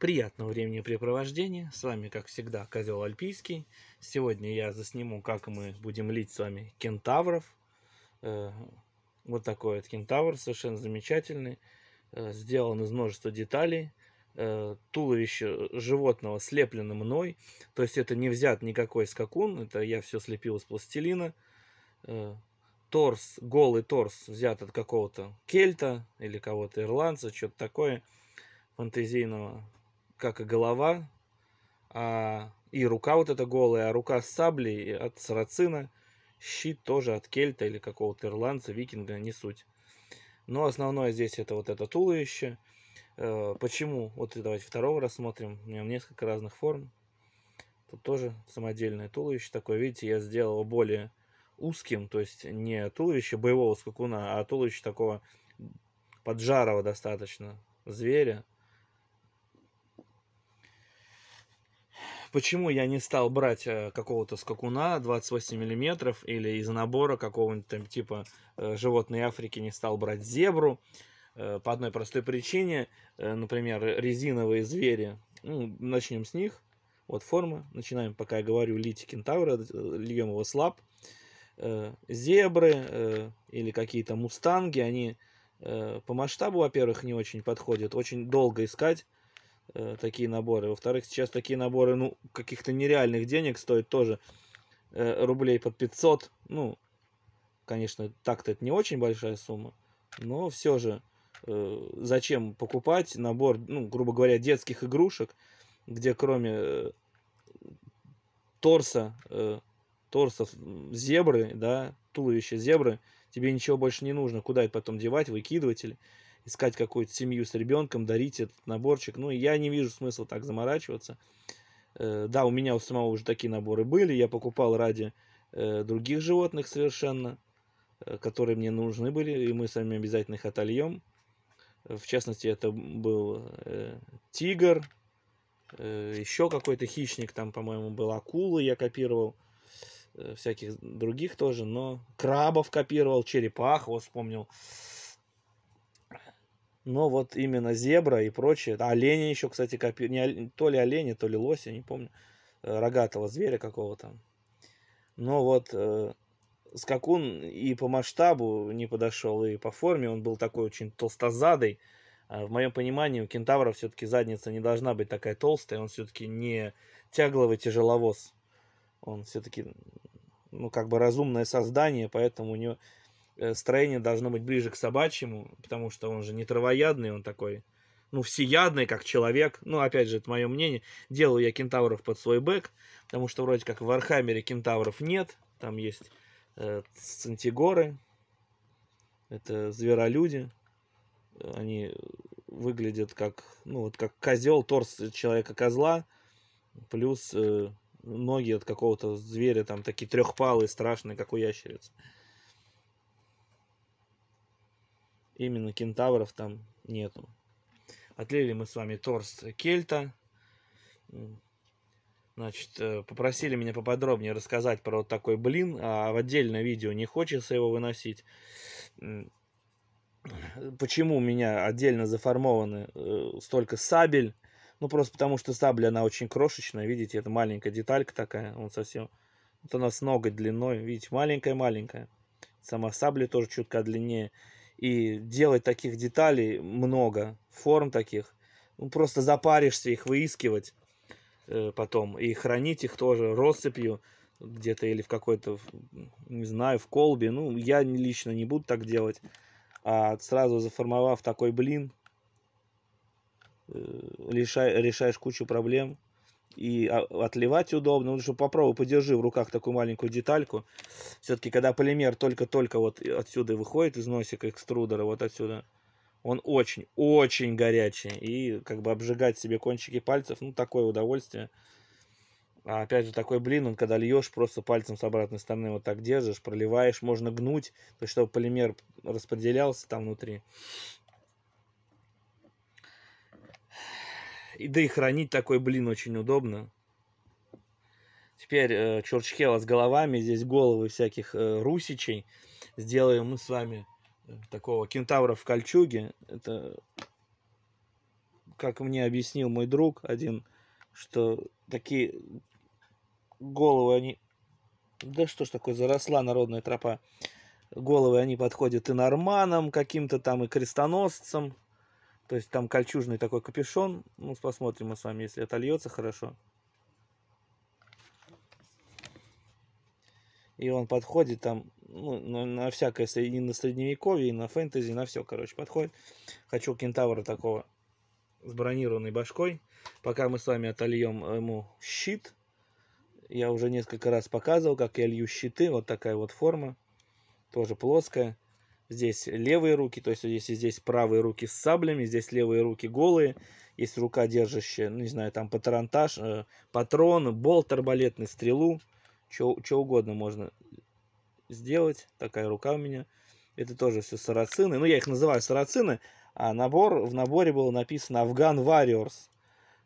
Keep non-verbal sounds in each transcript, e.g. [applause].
Приятного времяпрепровождения. С вами, как всегда, Козел Альпийский. Сегодня я засниму, как мы будем лить с вами кентавров. Э, вот такой вот кентавр, совершенно замечательный. Э, сделан из множества деталей. Э, туловище животного слеплено мной. То есть это не взят никакой скакун. Это я все слепил из пластилина. Торс, голый торс взят от какого-то кельта или кого-то ирландца, что-то такое фантазийного как и голова, а, и рука вот эта голая, а рука с саблей от сарацина, щит тоже от кельта или какого-то ирландца, викинга, не суть. Но основное здесь это вот это туловище. Э, почему? Вот давайте второго рассмотрим. У него несколько разных форм. Тут тоже самодельное туловище такое. Видите, я сделал его более узким, то есть не туловище боевого скакуна, а туловище такого поджарого достаточно зверя. почему я не стал брать э, какого-то скакуна 28 миллиметров или из набора какого-нибудь там типа э, животной Африки не стал брать зебру э, по одной простой причине, например, резиновые звери, ну, начнем с них, вот формы, начинаем, пока я говорю, лити кентавра, льем его слаб, зебры или какие-то мустанги, они по масштабу, во-первых, не очень подходят, очень долго искать, э, такие наборы. Во-вторых, сейчас такие наборы, ну, каких-то нереальных денег стоят тоже. Э, рублей под 500. Ну, конечно, так-то это не очень большая сумма. Но все же, э, зачем покупать набор, ну, грубо говоря, детских игрушек, где кроме э, торса, э, торсов зебры, да, туловище зебры, тебе ничего больше не нужно. Куда это потом девать, выкидывать или искать какую-то семью с ребенком, дарить этот наборчик. Ну, я не вижу смысла так заморачиваться. Э, да, у меня у самого уже такие наборы были, я покупал ради э, других животных совершенно, э, которые мне нужны были, и мы сами обязательно их отольем. В частности, это был тигр, еще какой-то хищник, там, по-моему, был акула, я копировал, всяких других тоже, но крабов копировал, черепах, вот вспомнил. Но вот именно зебра и прочее, а олени еще, кстати, копи... не олени, то ли олени, то ли лоси, не помню, э, рогатого зверя какого-то. Но вот э, скакун и по масштабу не подошел, и по форме он был такой очень толстозадый. Э, в моем понимании у кентавра все-таки задница не должна быть такая толстая, он все-таки не тягловый тяжеловоз. Он все-таки, ну, как бы разумное создание, поэтому у него Э, строение должно быть ближе к собачьему, потому что он же не травоядный, он такой, ну, всеядный, как человек. Ну, опять же, это мое мнение. Делаю я кентавров под свой бэк, потому что вроде как в Вархаммере кентавров нет. Там есть э, сантигоры, это зверолюди. Они выглядят как, ну, вот как козел, торс человека-козла, плюс э, ноги от какого-то зверя, там такие трехпалые, страшные, как у ящерицы. именно кентавров там нету. Отлили мы с вами торс кельта. Значит, э, попросили меня поподробнее рассказать про вот такой блин, а в отдельное видео не хочется его выносить. Почему у меня отдельно заформованы э, столько сабель? Ну, просто потому что сабля, она очень крошечная, видите, это маленькая деталька такая, он совсем... Вот она с ноготь длиной, видите, маленькая-маленькая. Сама сабля тоже чутка длиннее и делать таких деталей много, форм таких. Ну, просто запаришься их выискивать э, потом и хранить их тоже россыпью где-то или в какой-то, не знаю, в колбе. Ну, я лично не буду так делать. А сразу заформовав такой блин, э, решаешь кучу проблем и а, отливать удобно. Ну, что попробуй, подержи в руках такую маленькую детальку. Все-таки, когда полимер только-только вот отсюда выходит из носика экструдера, вот отсюда, он очень-очень горячий. И как бы обжигать себе кончики пальцев, ну, такое удовольствие. А опять же, такой блин, он когда льешь, просто пальцем с обратной стороны вот так держишь, проливаешь, можно гнуть, то есть, чтобы полимер распределялся там внутри. И да и хранить такой блин очень удобно. Теперь э, чурчхела с головами, здесь головы всяких э, русичей. Сделаем мы с вами э, такого кентавра в кольчуге. Это, как мне объяснил мой друг один, что такие головы, они... Да что ж такое, заросла народная тропа. Головы, они подходят и норманам каким-то там, и крестоносцам. То есть там кольчужный такой капюшон. Ну, посмотрим мы с вами, если отольется хорошо. И он подходит там ну, на, на всякое, и на средневековье, и на фэнтези, на все, короче, подходит. Хочу кентавра такого с бронированной башкой. Пока мы с вами отольем ему щит. Я уже несколько раз показывал, как я лью щиты. Вот такая вот форма. Тоже плоская здесь левые руки, то есть если здесь правые руки с саблями, здесь левые руки голые, есть рука держащая, ну, не знаю, там патронтаж, э, патрон, болт арбалетный, стрелу, что угодно можно сделать, такая рука у меня. Это тоже все сарацины, ну я их называю сарацины, а набор, в наборе было написано Афган Warriors.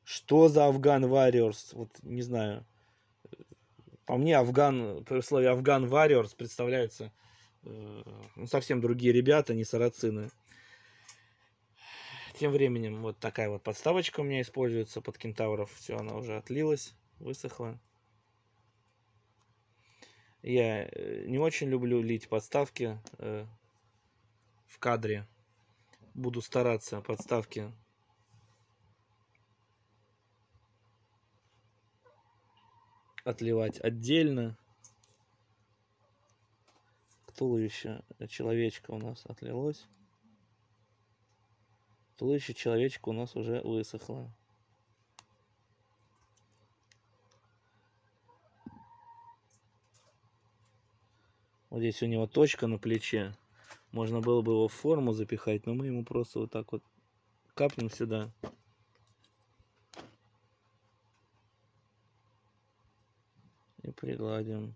Что за Афган Warriors? Вот не знаю. По мне, Афган, при слове Афган Warriors представляется Э, ну совсем другие ребята, не сарацины. Тем временем вот такая вот подставочка у меня используется под кентавров. Все, она уже отлилась, высохла. Я э, не очень люблю лить подставки э, в кадре. Буду стараться подставки отливать отдельно туловище человечка у нас отлилось. Туловище человечка у нас уже высохло. Вот здесь у него точка на плече. Можно было бы его в форму запихать, но мы ему просто вот так вот капнем сюда. И пригладим.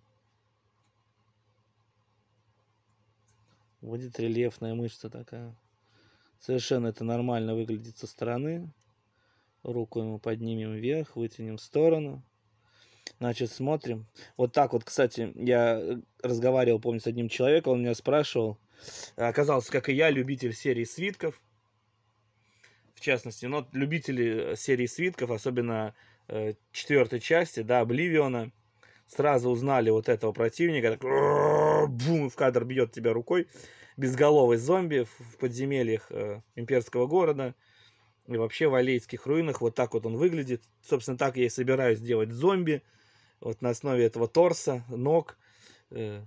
Будет рельефная мышца такая. Совершенно это нормально выглядит со стороны. Руку мы поднимем вверх, вытянем в сторону. Значит, смотрим. Вот так вот, кстати, я разговаривал, помню, с одним человеком, он меня спрашивал. Оказалось, как и я, любитель серии свитков. В частности, но ну, любители серии свитков, особенно э, четвертой части, да, Обливиона, сразу узнали вот этого противника, так, бум, в кадр бьет тебя рукой, безголовый зомби в подземельях э, имперского города и вообще в алейских руинах, вот так вот он выглядит. Собственно, так я и собираюсь делать зомби, вот на основе этого торса, ног. Э,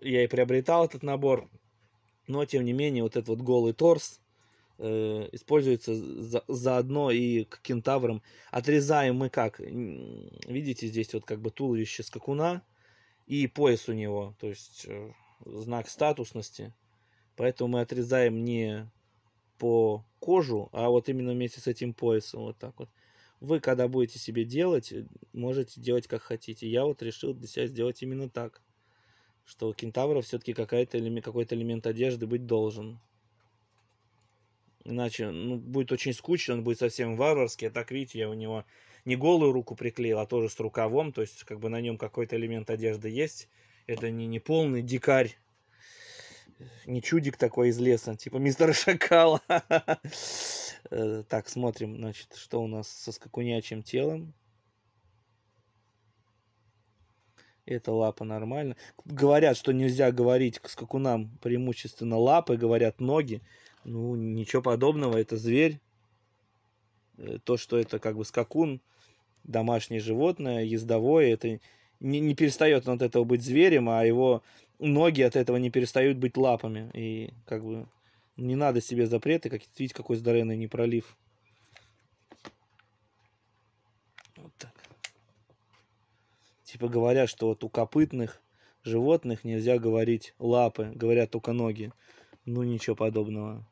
я и приобретал этот набор, но, тем не менее, вот этот вот голый торс, Э, используется за, заодно и к кентаврам. Отрезаем мы как? Видите, здесь вот как бы туловище скакуна и пояс у него, то есть э, знак статусности. Поэтому мы отрезаем не по кожу, а вот именно вместе с этим поясом, вот так вот. Вы, когда будете себе делать, можете делать как хотите. Я вот решил для себя сделать именно так, что у кентавра все-таки какой-то элемент одежды быть должен. Иначе ну, будет очень скучно, он будет совсем варварский. А так, видите, я у него не голую руку приклеил, а тоже с рукавом. То есть, как бы на нем какой-то элемент одежды есть. Это не, не полный дикарь, не чудик такой из леса, типа мистер [laughs] Шакала. Э, так, смотрим, значит, что у нас со скакунячим телом. Эта лапа нормально. Говорят, что нельзя говорить к скакунам преимущественно лапы, говорят ноги. Ну, ничего подобного, это зверь. Э, то, что это как бы скакун, домашнее животное, ездовое, это не, не перестает он от этого быть зверем, а его ноги от этого не перестают быть лапами. И как бы не надо себе запреты, как, видите, какой здоровенный непролив. Вот так. Типа говорят, что вот у копытных животных нельзя говорить лапы, говорят только ноги. Ну ничего подобного.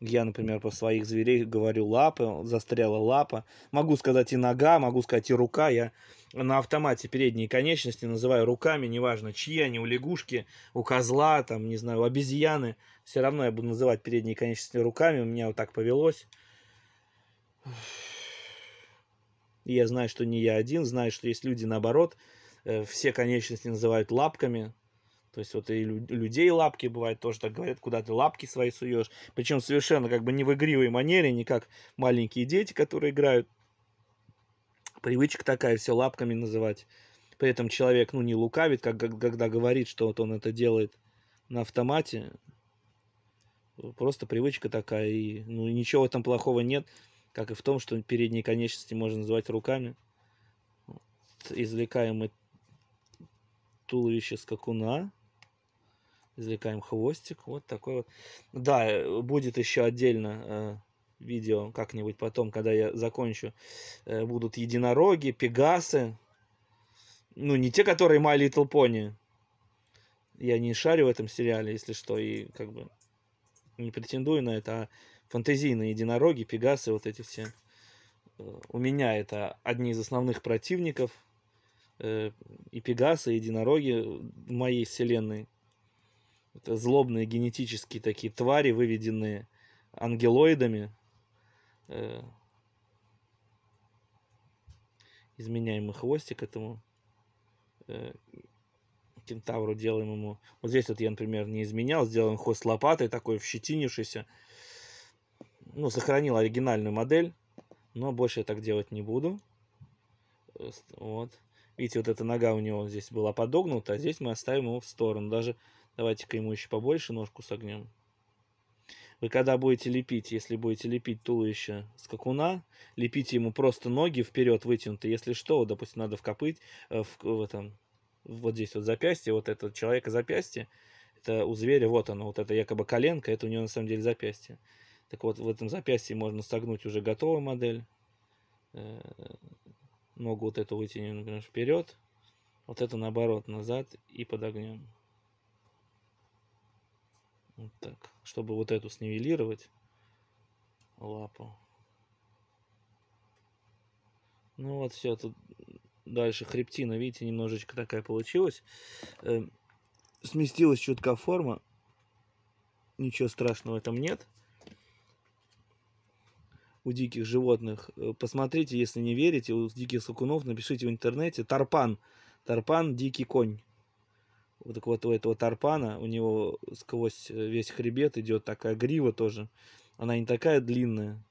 Я, например, про своих зверей говорю лапы, застряла лапа. Могу сказать и нога, могу сказать и рука. Я на автомате передние конечности называю руками, неважно, чьи они, у лягушки, у козла, там, не знаю, у обезьяны. Все равно я буду называть передние конечности руками, у меня вот так повелось. И я знаю, что не я один, знаю, что есть люди наоборот, э, все конечности называют лапками, то есть вот и людей лапки бывает тоже так говорят, куда ты лапки свои суешь. Причем совершенно как бы не в игривой манере, не как маленькие дети, которые играют. Привычка такая, все лапками называть. При этом человек, ну, не лукавит, как, когда говорит, что вот он это делает на автомате. Просто привычка такая, и ну, ничего в этом плохого нет, как и в том, что передние конечности можно называть руками. Вот, извлекаем мы туловище скакуна извлекаем хвостик. Вот такой вот. Да, э, будет еще отдельно э, видео как-нибудь потом, когда я закончу. Э, будут единороги, пегасы. Ну, не те, которые My Little Pony. Я не шарю в этом сериале, если что, и как бы не претендую на это, а фантазийные единороги, пегасы, вот эти все. Э, у меня это одни из основных противников. Э, и пегасы, и единороги в моей вселенной это злобные генетические такие твари, выведенные ангелоидами, э, изменяемый хвостик этому э, кентавру, делаем ему... Вот здесь вот я, например, не изменял, сделаем хвост лопатой, такой вщетинившийся. Ну, сохранил оригинальную модель, но больше я так делать не буду. Э, вот. Видите, вот эта нога у него здесь была подогнута, а здесь мы оставим его в сторону. Даже Давайте-ка ему еще побольше ножку согнем. Вы когда будете лепить, если будете лепить туловище скакуна, лепите ему просто ноги вперед вытянуты. Если что, вот, допустим, надо вкопыть э, в, в этом, вот здесь вот запястье, вот это человека запястье, это у зверя, вот оно, вот это якобы коленка, это у него на самом деле запястье. Так вот, в этом запястье можно согнуть уже готовую модель. Э, ногу вот эту вытянем например, вперед, вот это наоборот, назад и подогнем. Вот так, чтобы вот эту снивелировать лапу. Ну вот все, тут дальше хребтина, видите, немножечко такая получилась. Эм, сместилась чутка форма. Ничего страшного в этом нет. У диких животных. Э, посмотрите, если не верите, у диких скакунов напишите в интернете. Тарпан. Тарпан, дикий конь вот так вот у этого тарпана, у него сквозь э, весь хребет идет такая грива тоже. Она не такая длинная,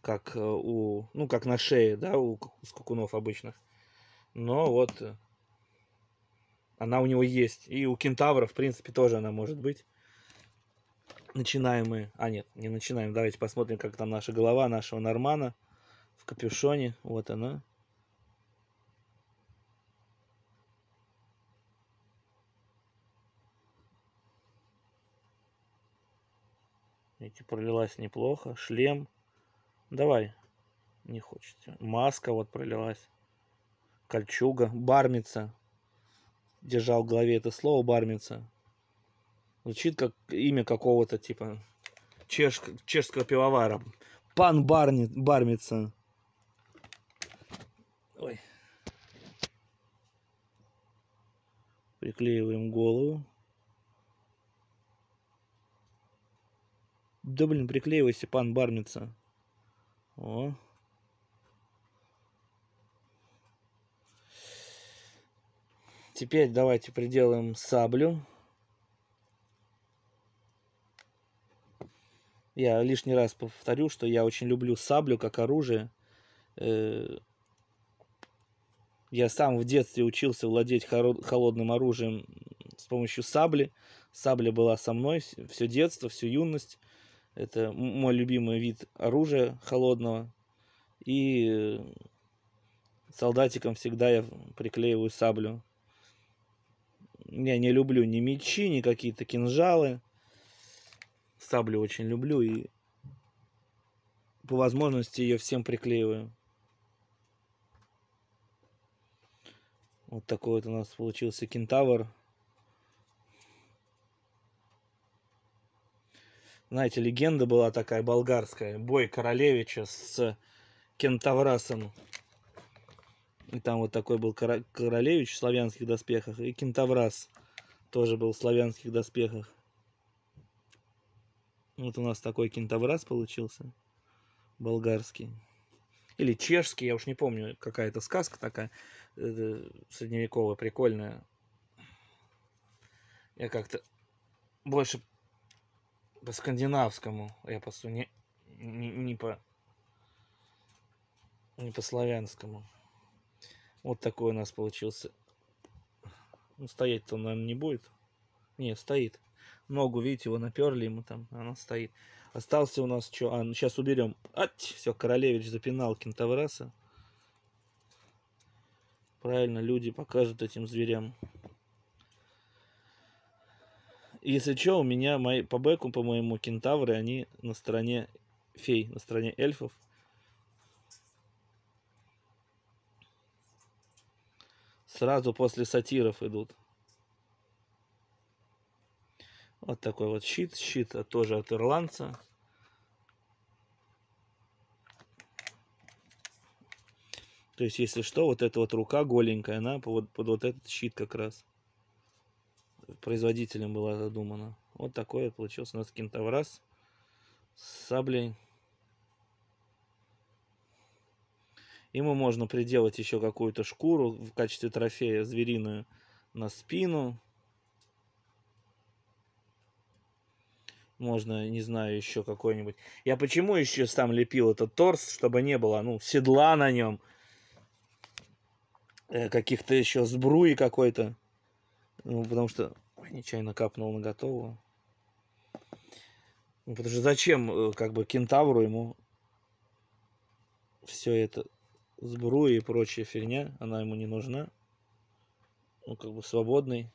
как э, у, ну, как на шее, да, у скакунов обычных. Но вот э, она у него есть. И у кентавра, в принципе, тоже она может быть. Начинаем мы... А, нет, не начинаем. Давайте посмотрим, как там наша голова нашего Нормана в капюшоне. Вот она. Видите, пролилась неплохо. Шлем. Давай. Не хочется. Маска вот пролилась. Кольчуга. Бармица. Держал в голове это слово бармица. Звучит как имя какого-то типа чеш, чешского пивовара. Пан Барни, Бармица. Ой. Приклеиваем голову. Да блин, приклеивайся, пан Бармица. О. Теперь давайте приделаем саблю. Я лишний раз повторю, что я очень люблю саблю как оружие. Э, я сам в детстве учился владеть холодным оружием с помощью сабли. Сабля была со мной все детство, всю юность. Это мой любимый вид оружия холодного. И э, солдатиком всегда я приклеиваю саблю. Я не люблю ни мечи, ни какие-то кинжалы. Саблю очень люблю и по возможности ее всем приклеиваю. Вот такой вот у нас получился кентавр. знаете, легенда была такая болгарская, бой королевича с кентаврасом. И там вот такой был королевич в славянских доспехах, и кентаврас тоже был в славянских доспехах. Вот у нас такой кентаврас получился, болгарский. Или чешский, я уж не помню, какая-то сказка такая э, э, средневековая, прикольная. Я как-то больше по скандинавскому эпосу, не, не, не по не по славянскому. Вот такой у нас получился. Ну, стоять-то он, наверное, не будет. Не, стоит. Ногу, видите, его наперли ему там, а она стоит. Остался у нас что? А, ну сейчас уберем. Ать! Все, Королевич запинал кентавраса. Правильно, люди покажут этим зверям. Если что, у меня мои, по бэку, по-моему, кентавры, они на стороне фей, на стороне эльфов. Сразу после сатиров идут. Вот такой вот щит. Щит тоже от ирландца. То есть, если что, вот эта вот рука голенькая, она под, под вот этот щит как раз производителем была задумана. Вот такое получился у нас кентаврас с саблей. Ему можно приделать еще какую-то шкуру в качестве трофея звериную на спину. Можно, не знаю, еще какой-нибудь. Я почему еще сам лепил этот торс, чтобы не было, ну, седла на нем, э, каких-то еще сбруи какой-то. Ну, потому что нечаянно капнул на готовую. Ну, потому что зачем, э, как бы, кентавру ему все это сбруя и прочая фигня, она ему не нужна. Он ну, как бы свободный.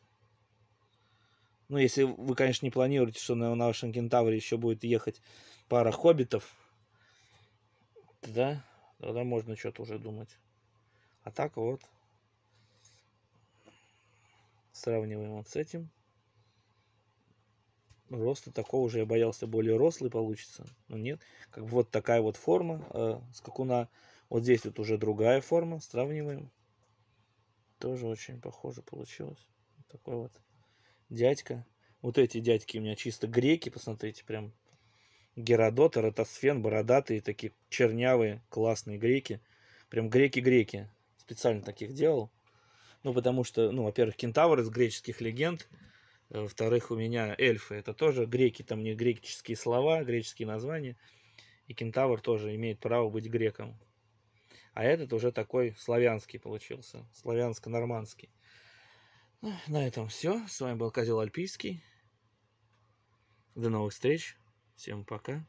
Ну, если вы, конечно, не планируете, что на, на вашем кентавре еще будет ехать пара хоббитов, тогда тогда можно что-то уже думать. А так вот. Сравниваем вот с этим. Роста такого же я боялся, более рослый получится. Но нет, как бы вот такая вот форма э, скакуна. Вот здесь вот уже другая форма, сравниваем. Тоже очень похоже получилось. такой вот дядька. Вот эти дядьки у меня чисто греки, посмотрите, прям Геродот, Эратосфен, бородатые, такие чернявые, классные греки. Прям греки-греки. Специально таких делал. Ну, потому что, ну, во-первых, кентавр из греческих легенд, э, во-вторых, у меня эльфы, это тоже греки, там не греческие слова, греческие названия, и кентавр тоже имеет право быть греком. А этот уже такой славянский получился, славянско-нормандский. Ну, на этом все. С вами был Козел Альпийский. До новых встреч. Всем пока.